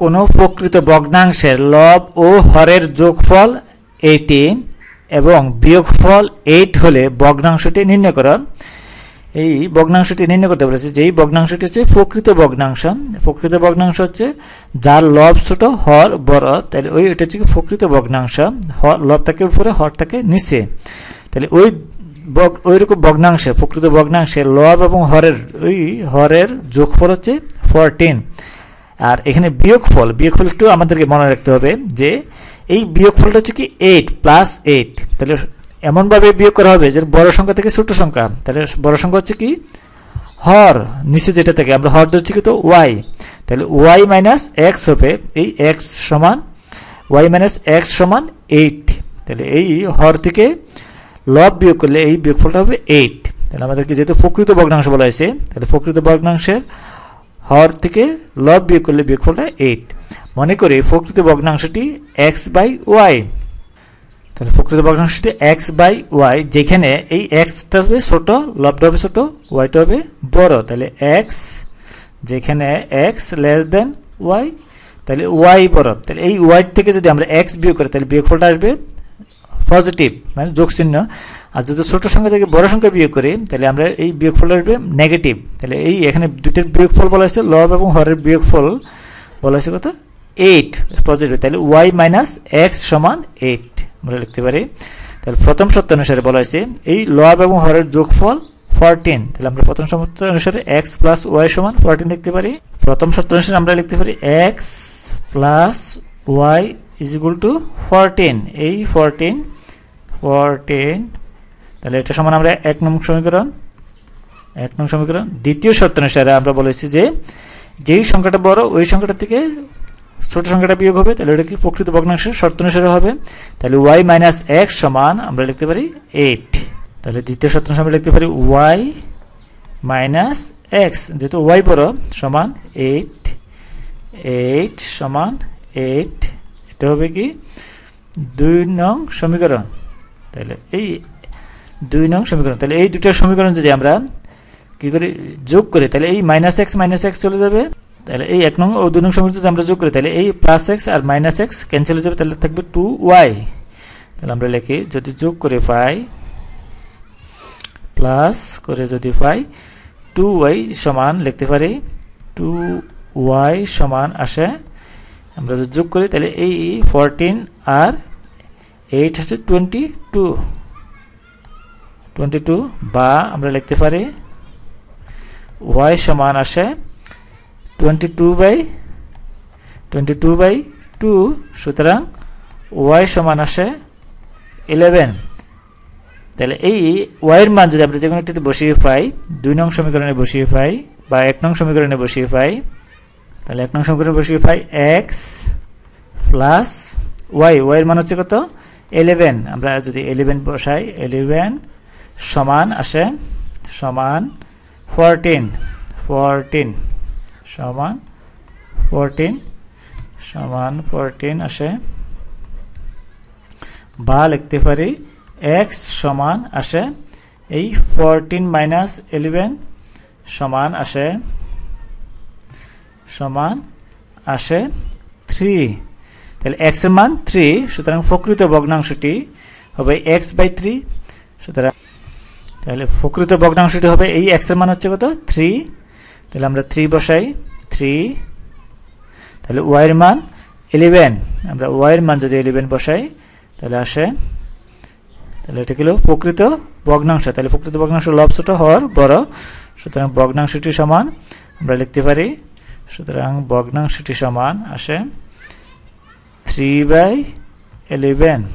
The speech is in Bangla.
কোনো প্রকৃত ভগ্নাংশের লব ও হরের যোগফল এইটি এবং বিয়োগফল এইট হলে ভগ্নাংশটি নির্ণয় করা এই ভগ্নাংশটি নির্ণয় করতে বলেছে এই ভগ্নাংশটি হচ্ছে প্রকৃত ভগ্নাংশ প্রকৃত ভগ্নাংশ হচ্ছে যার লব ছোট হর বড় তাহলে ওই এটা হচ্ছে প্রকৃত ভগ্নাংশ হর লব থাকে উপরে হর থাকে নিচে তাহলে ওই ওইরকম ভগ্নাংশে প্রকৃত ভগ্নাংশে লব এবং হরের ওই হরের যোগফল হচ্ছে ফোরটিন আর এখানে বিয়োগফল একটু আমাদেরকে মনে রাখতে হবে যে এই বিয়োগফলটা হচ্ছে কি এইট প্লাস এইট তাহলে এমনভাবে বিয়োগ করা হবে যে বড় সংখ্যা থেকে ছোট সংখ্যা তাহলে বড় সংখ্যা হচ্ছে কি হর নিচে যেটা থাকে আমরা হর ধরছি কিন্তু ওয়াই তাহলে ওয়াই মাইনাস এক্স হবে এই এক্স সমান ওয়াই মাইনাস এক্স সমান এইট তাহলে এই হর থেকে লব বিয়োগ করলে এই বিয়োগফলটা হবে এইট তাহলে আমাদেরকে যেহেতু প্রকৃত ভগ্নাংশ বলা হয়েছে তাহলে প্রকৃত ভগ্নাংশের হর থেকে লব বিয়োগ করলে বিয়োগফলটা এইট মনে করে প্রকৃত ভগ্নাংশটি এক্স বাই ওয়াই তাহলে প্রকৃত ভগ্নাংশটি এক্স বাই ওয়াই যেখানে এই এক্সটা হবে ছোট লবটা হবে ছোট ওয়াইটা হবে বড় তাহলে এক্স যেখানে এক্স লেস দেন ওয়াই তাহলে ওয়াই বড় তাহলে এই ওয়াই থেকে যদি আমরা এক্স বিয়োগ করি তাহলে বিয়োগফলটা আসবে পজিটিভ মানে যোগ চিহ্ন আর যদি ছোট সংখ্যা থেকে বড় সংখ্যা বিয়োগ করি তাহলে আমরা এই বিয়োগফল আসবে নেগেটিভ তাহলে এই এখানে দুইটার বিয়োগফল বলা হয়েছে লব এবং হরের বিয়োগফল বলা হয়েছে কত এইট পজিটিভ তাহলে ওয়াই মাইনাস এক্স সমান এইট আমরা লিখতে পারি তাহলে প্রথম সত্য অনুসারে বলা হয়েছে এই লব এবং হরের যোগফল ফরটিন তাহলে আমরা প্রথম সত্য অনুসারে এক্স প্লাস ওয়াই সমান ফরটিন লিখতে পারি প্রথম সত্য অনুসারে আমরা লিখতে পারি x plus y is equal to fourteen এই ফরটিন ফোরটিন তাহলে এটা সমান আমরা এক নং সমীকরণ এক নং সমীকরণ দ্বিতীয় শর্ত অনুসারে আমরা বলেছি যে যেই সংখ্যাটা বড় ওই সংখ্যাটা থেকে ছোট সংখ্যাটা বিয়োগ হবে তাহলে ওটা কি প্রকৃত ভগ্নাংশের শর্ত অনুসারে হবে তাহলে ওয়াই মাইনাস এক সমান আমরা লিখতে পারি এইট তাহলে দ্বিতীয় শর্ত অনুসারে আমরা লিখতে পারি ওয়াই মাইনাস এক্স যেহেতু ওয়াই বড় সমান এইট এইট সমান এইট এটা হবে কি দুই নং সমীকরণ তাহলে এই দুই নং সমীকরণ তাহলে এই দুটো সমীকরণ যদি আমরা কী করি যোগ করি তাহলে এই মাইনাস এক্স মাইনাস এক্স চলে যাবে তাহলে এই এক নং ও দুই নং সমীকরণ যদি আমরা যোগ করি তাহলে এই প্লাস এক্স আর মাইনাস এক্স ক্যান্সেল হয়ে যাবে তাহলে থাকবে টু ওয়াই তাহলে আমরা লিখি যদি যোগ করে পাই প্লাস করে যদি পাই টু ওয়াই সমান লিখতে পারি টু ওয়াই সমান আসে আমরা যদি যোগ করি তাহলে এই ফোরটিন আর এইট হচ্ছে টোয়েন্টি টু টোয়েন্টি টু বা আমরা লিখতে পারি ওয়াই সমান আসে twenty two by twenty two by two সুতরাং ওয়াই সমান আসে ইলেভেন তাহলে এই ওয়াইয়ের মান যদি আমরা যে কোনো একটিতে বসিয়ে পাই দুই নং সমীকরণে বসিয়ে পাই বা এক নং সমীকরণে বসিয়ে পাই তাহলে এক নং সমীকরণে বসিয়ে পাই এক্স প্লাস ওয়াই ওয়াইয়ের মান হচ্ছে কত এলেভেন আমরা যদি এলেভেন বসাই এলেভেন সমান আসে সমান ফোরটিন ফোরটিন সমান ফোরটিন সমান ফোরটিন আসে বা লিখতে পারি এক্স সমান আসে এই ফোরটিন মাইনাস এলেভেন সমান আসে সমান আসে থ্রি তাহলে এক্স এর মান থ্রি সুতরাং প্রকৃত ভগ্নাংশটি হবে এক্স বাই থ্রি সুতরাং তাহলে প্রকৃত ভগ্নাংশটি হবে এই এক্স এর মান হচ্ছে কত থ্রি তাহলে আমরা থ্রি বসাই থ্রি তাহলে এর মান ইলেভেন আমরা এর মান যদি ইলেভেন বসাই তাহলে আসে তাহলে এটা হলো প্রকৃত ভগ্নাংশ তাহলে প্রকৃত ভগ্নাংশ লব ছোট হওয়ার বড় সুতরাং ভগ্নাংশটি সমান আমরা লিখতে পারি সুতরাং ভগ্নাংশটি সমান আসে थ्री बाई एलेवन